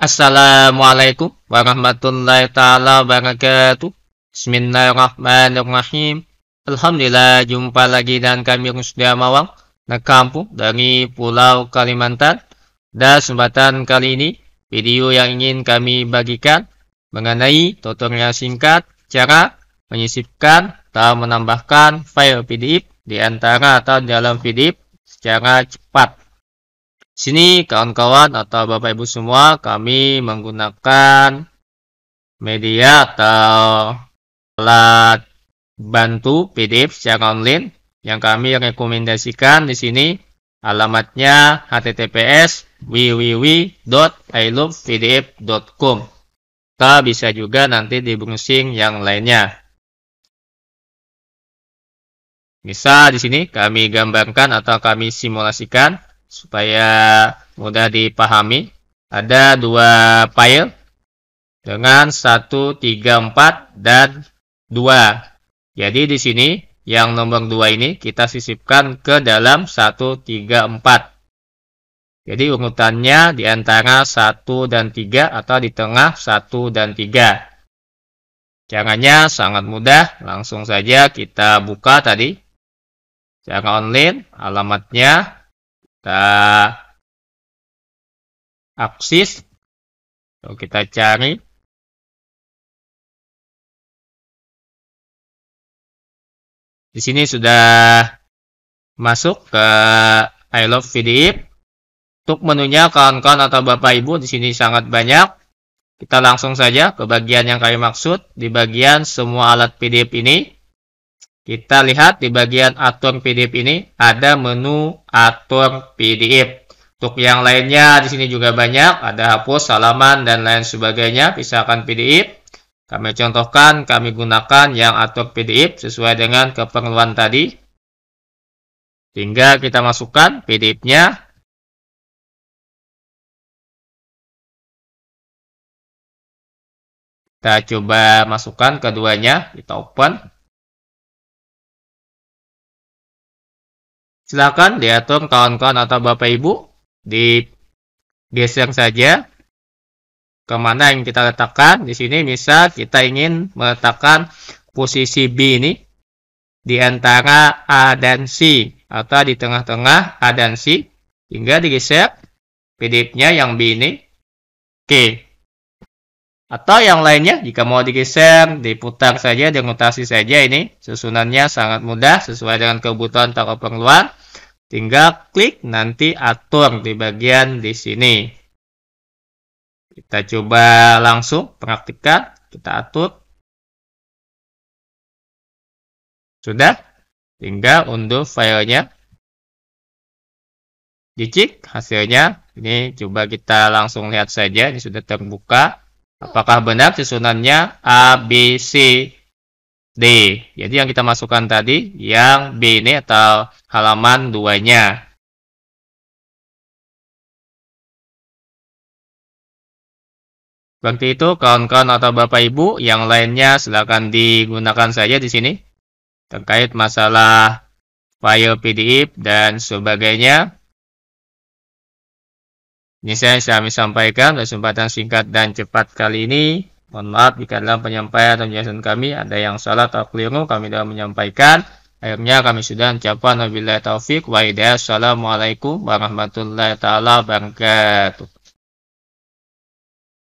Assalamualaikum warahmatullahi taala wabarakatuh. Bismillahirrahmanirrahim. Alhamdulillah jumpa lagi dengan kami Rusdia Mawang kampung dari Pulau Kalimantan. Dan kesempatan kali ini video yang ingin kami bagikan mengenai tutorial singkat cara menyisipkan atau menambahkan file PDF di antara atau dalam PDF secara cepat sini kawan-kawan atau Bapak Ibu semua kami menggunakan media atau alat bantu PDF secara online yang kami rekomendasikan di sini alamatnya https wwwilovepdfcom kita bisa juga nanti di browsing yang lainnya bisa di sini kami gambarkan atau kami simulasikan supaya mudah dipahami. Ada dua file dengan 1, 3, 4, dan 2. Jadi di sini yang nomor 2 ini kita sisipkan ke dalam 1, 3, 4. Jadi urutannya di antara 1 dan 3 atau di tengah 1 dan 3. Caranya sangat mudah, langsung saja kita buka tadi. Cara online, alamatnya kita aksis lalu kita cari di sini sudah masuk ke I love PDF. untuk menunya kawan-kawan atau bapak ibu di sini sangat banyak kita langsung saja ke bagian yang kami maksud di bagian semua alat PDF ini kita lihat di bagian atur PDF ini ada menu atur PDF. Untuk yang lainnya di sini juga banyak, ada hapus, salaman dan lain sebagainya. Pisahkan PDF. Kami contohkan, kami gunakan yang atur PDF sesuai dengan keperluan tadi. Tinggal kita masukkan PDF-nya. Kita coba masukkan keduanya, kita open. Silakan diatur kawan-kawan atau Bapak Ibu di geser saja kemana yang kita letakkan. Di sini misal kita ingin meletakkan posisi B ini di antara A dan C atau di tengah-tengah A dan C hingga digeser PDF-nya yang B ini. Oke. Atau yang lainnya jika mau digeser, diputar saja, notasi saja ini. Susunannya sangat mudah sesuai dengan kebutuhan atau keperluan. Tinggal klik nanti atur di bagian di sini. Kita coba langsung praktikkan, kita atur. Sudah? Tinggal unduh filenya. Dicek hasilnya. Ini coba kita langsung lihat saja, ini sudah terbuka. Apakah benar susunannya ABC? D. Jadi yang kita masukkan tadi yang B ini atau halaman 2-nya. itu, kawan-kawan atau Bapak Ibu yang lainnya silakan digunakan saja di sini terkait masalah file PDF dan sebagainya. Ini saya kami sampaikan kesempatan singkat dan cepat kali ini. Mohon maaf jika dalam penyampaian dan penjelasan kami ada yang salah atau keliru kami dalam menyampaikan. Akhirnya kami sudah mencapai Nabi taufik wa hidayah. Assalamualaikum warahmatullahi taala wabarakatuh.